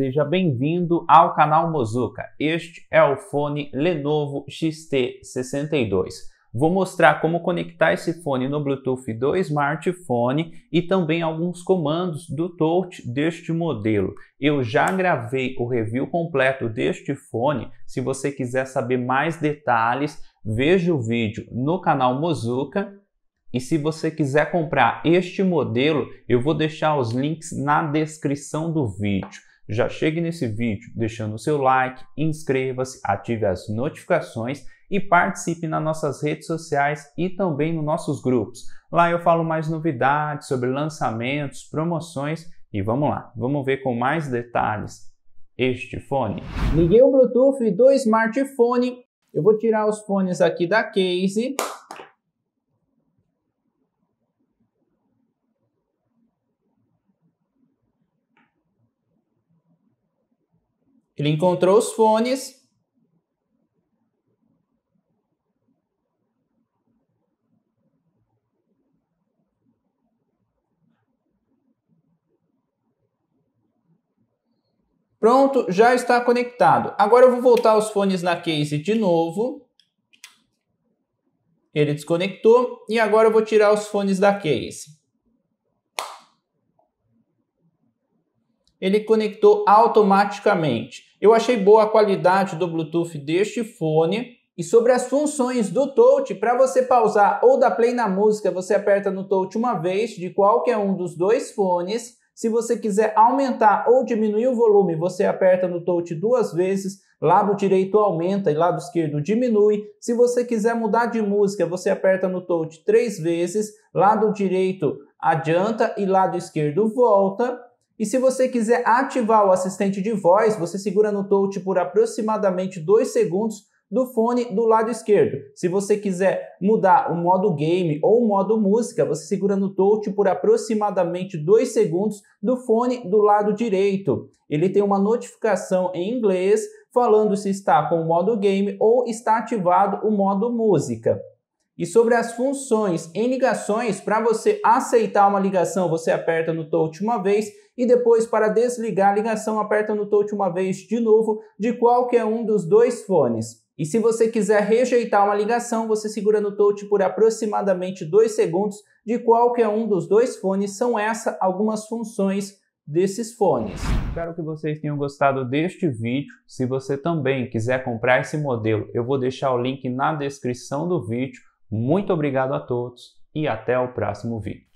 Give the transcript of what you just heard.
Seja bem-vindo ao canal Mozuka. Este é o fone Lenovo XT62. Vou mostrar como conectar esse fone no Bluetooth do smartphone e também alguns comandos do touch deste modelo. Eu já gravei o review completo deste fone. Se você quiser saber mais detalhes, veja o vídeo no canal Mozuka. E se você quiser comprar este modelo, eu vou deixar os links na descrição do vídeo já chegue nesse vídeo deixando o seu like, inscreva-se, ative as notificações e participe nas nossas redes sociais e também nos nossos grupos. Lá eu falo mais novidades sobre lançamentos, promoções e vamos lá, vamos ver com mais detalhes este fone. Liguei o Bluetooth do smartphone. Eu vou tirar os fones aqui da case Ele encontrou os fones. Pronto, já está conectado. Agora eu vou voltar os fones na case de novo. Ele desconectou e agora eu vou tirar os fones da case. ele conectou automaticamente. Eu achei boa a qualidade do Bluetooth deste fone. E sobre as funções do touch, para você pausar ou dar play na música, você aperta no touch uma vez de qualquer um dos dois fones. Se você quiser aumentar ou diminuir o volume, você aperta no touch duas vezes. Lado direito aumenta e lado esquerdo diminui. Se você quiser mudar de música, você aperta no touch três vezes. Lado direito adianta e lado esquerdo volta. E se você quiser ativar o assistente de voz, você segura no touch por aproximadamente 2 segundos do fone do lado esquerdo. Se você quiser mudar o modo game ou o modo música, você segura no touch por aproximadamente 2 segundos do fone do lado direito. Ele tem uma notificação em inglês falando se está com o modo game ou está ativado o modo música. E sobre as funções em ligações, para você aceitar uma ligação, você aperta no touch uma vez e depois para desligar a ligação, aperta no touch uma vez de novo de qualquer um dos dois fones. E se você quiser rejeitar uma ligação, você segura no touch por aproximadamente 2 segundos de qualquer um dos dois fones. São essas algumas funções desses fones. Espero que vocês tenham gostado deste vídeo. Se você também quiser comprar esse modelo, eu vou deixar o link na descrição do vídeo. Muito obrigado a todos e até o próximo vídeo.